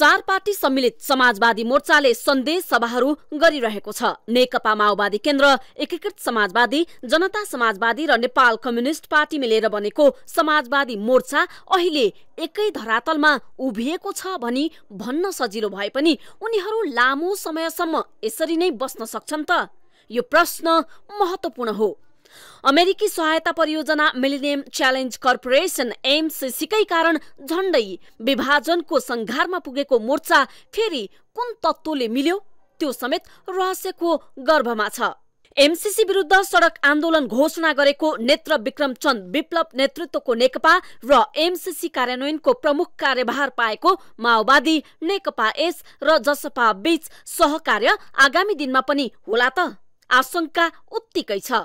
चार पार्टी सम्मिलित समाजवादी मोर्चाले सन्देश सभाहरू गरिरहेको छ नेकपा माओवादी केन्द्र एकीकृत समाजवादी जनता समाजवादी र नेपाल कम्युनिस्ट पार्टी मिलेर बनेको समाजवादी मोर्चा अहिले एकै धरातलमा उभिएको छ भनी भन्न सजिलो भए पनि उनीहरू लामो समयसम्म यसरी नै बस्न सक्छन् त यो प्रश्न महत्त्वपूर्ण हो अमेरिकी सहायता परियोजना मिलिनियम च्यालेन्ज कर्पोरेसन एमसिसीकै कारण झण्डै विभाजनको सङ्घारमा पुगेको मोर्चा फेरि कुन तत्त्वले मिल्यो त्यो समेत रहस्यको गर्भमा छ एमसिसी विरुद्ध सडक आन्दोलन घोषणा गरेको नेत्र विक्रम चन्द विप्लव नेतृत्वको नेकपा र एमसिसी कार्यान्वयनको प्रमुख कार्यभार पाएको माओवादी नेकपा एस र जसपा बीच सहकार्य आगामी दिनमा पनि होला त आशंका उत्तिकै छ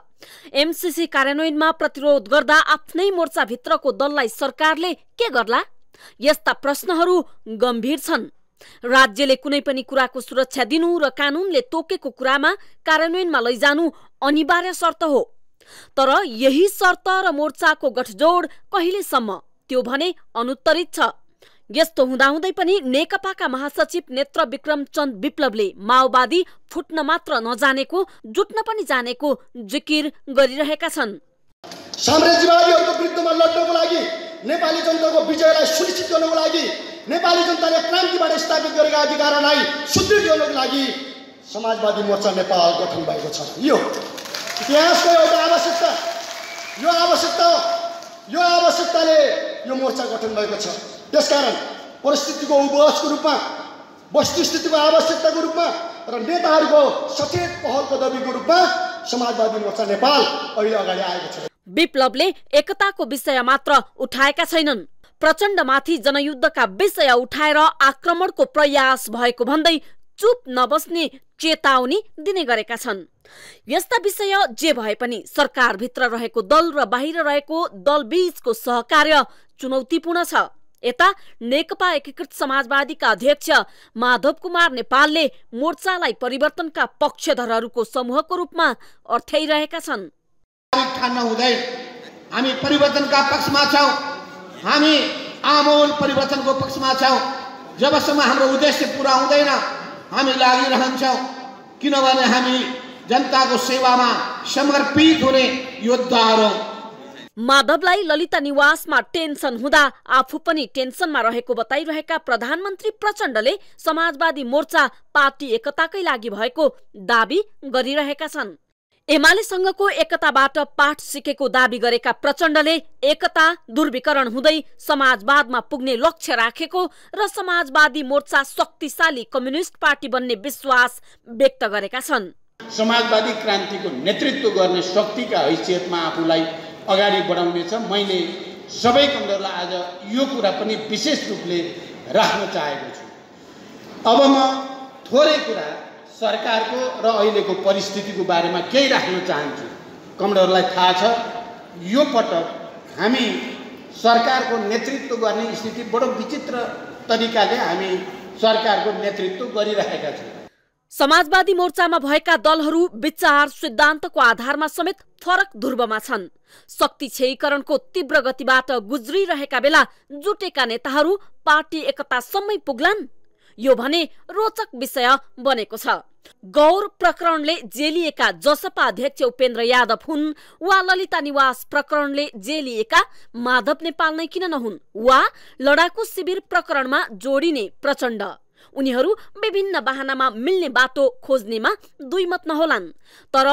एमसिसी कार्यान्वयनमा प्रतिरोध गर्दा आफ्नै मोर्चाभित्रको दललाई सरकारले के गर्ला यस्ता प्रश्नहरू गम्भीर छन् राज्यले कुनै पनि कुराको सुरक्षा दिनु र कानुनले तोकेको कुरामा कार्यान्वयनमा लैजानु अनिवार्य शर्त हो तर यही शर्त र मोर्चाको गठजोड कहिलेसम्म त्यो भने अनुत्तरित छ यस्तो हुँदाहुँदै पनि नेकपाका महासचिव नेत्र विक्रमचन्द विप्लवले माओवादी फुट्न मात्र नजानेको जुट्न पनि जानेको जिकिर गरिरहेका छन् साम्राज्यवादीहरूको विरुद्धमा लड्नको लागि नेपाली जनताको विजयलाई सुनिश्चित गर्नको लागि नेपाली जनताले क्रान्तिबाट स्थापित गरेका अधिकारलाई सुदृढ गर्नको लागि समाजवादी मोर्चा नेपाल गठन भएको छ यो इतिहासको एउटा आवश्यकता यो आवश्यकता यो आवश्यकताले यो मोर्चा गठन भएको छ त्यसकारण परिस्थितिको उपवासको रूपमा वस्तुस्थितिको आवश्यकताको रूपमा र नेताहरूको सचेत पहलको दबीको रूपमा समाजवादी मोर्चा नेपाल अहिले अगाडि आएको छ विप्लवले एकताको विषय मात्र उठाएका छैनन् प्रचण्डमाथि जनयुद्धका विषय उठाएर आक्रमणको प्रयास भएको भन्दै चुप नबस्ने चेतावनी दिने गरेका छन् यस्ता विषय जे भए पनि सरकारभित्र रहेको दल र बाहिर रहेको दलबीचको सहकार्य चुनौतीपूर्ण छ यता नेकपा एकीकृत समाजवादीका अध्यक्ष माधव कुमार नेपालले मोर्चालाई परिवर्तनका पक्षधरहरूको समूहको रूपमा अर्थ्याइरहेका छन् हामी परिवर्तनका पक्षमा छौँ हामी आमूल परिवर्तनको पक्षमा छौँ जबसम्म हाम्रो उद्देश्य पुरा हुँदैन हामी लागिरहन्छौँ किनभने हामी जनताको सेवामा समर्पित हुने योद्धाहरू माधवलाई ललिता निवासमा टेन्सन हुँदा आफू पनि टेन्सनमा रहेको बताइरहेका प्रधानमन्त्री प्रचण्डले समाजवादी मोर्चा पार्टी एकताकै लागि भएको दावी गरिरहेका छन् एमालेसँगको एकताबाट पाठ सिकेको दावी गरेका प्रचण्डले एकता दुर्वीकरण हुँदै समाजवादमा पुग्ने लक्ष्य राखेको र समाजवादी मोर्चा शक्तिशाली कम्युनिस्ट पार्टी बन्ने विश्वास व्यक्त गरेका छन् समाजवादी क्रान्तिको नेतृत्व गर्ने शक्तिका हैसियतमा आफूलाई अगाडि बढाउनेछ मैले सबै कमजोरलाई आज यो कुरा पनि विशेष रूपले राख्न चाहेको छु अब म थोरै कुरा सरकारको र अहिलेको परिस्थितिको बारेमा केही राख्न चाहन्छु कमडरलाई थाहा छ यो पटक हामी सरकारको नेतृत्व गर्ने स्थिति बडो विचित्र तरिकाले हामी सरकारको नेतृत्व गरिरहेका छौँ समाजवादी मोर्चामा भएका दलहरू विचार सिद्धान्तको आधारमा समेत फरक ध्रुवमा छन् शक्ति क्षयीकरणको तीव्र गतिबाट गुज्रिरहेका बेला जुटेका नेताहरू पार्टी एकतासम्मै पुग्लान् यो भने रोचक विषय बनेको छ गौर प्रकरणले जेलिएका जसपा अध्यक्ष उपेन्द्र यादव हुन् वा ललिता निवास प्रकरणले जेलिएका माधव नेपाल नै किन नहुन् वा लडाकु शिविर प्रकरणमा जोडिने प्रचण्ड उनीहरू विभिन्न बाहनामा मिल्ने बाटो खोज्नेमा दुई मत नहोलान् तर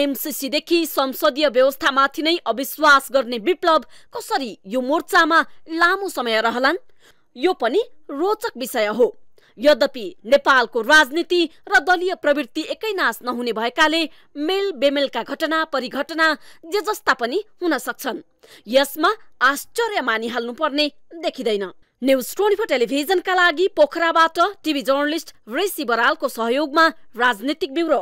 एमसिसीदेखि संसदीय व्यवस्थामाथि नै अविश्वास गर्ने विप्लव कसरी यो मोर्चामा लामो समय रहलान् यो पनि रोचक विषय हो यद्यपि नेपालको राजनीति र दलीय प्रवृत्ति एकैनाश नहुने भएकाले मेल बेमेलका घटना परिघटना जे जस्ता पनि हुन सक्छन् यसमा आश्चर्य पर्ने देखिँदैन न्युज ट्वेन्टी फोर टेलिभिजनका लागि पोखराबाट टिभी जर्नलिस्ट ऋषि बरालको सहयोगमा राजनीतिक ब्युरो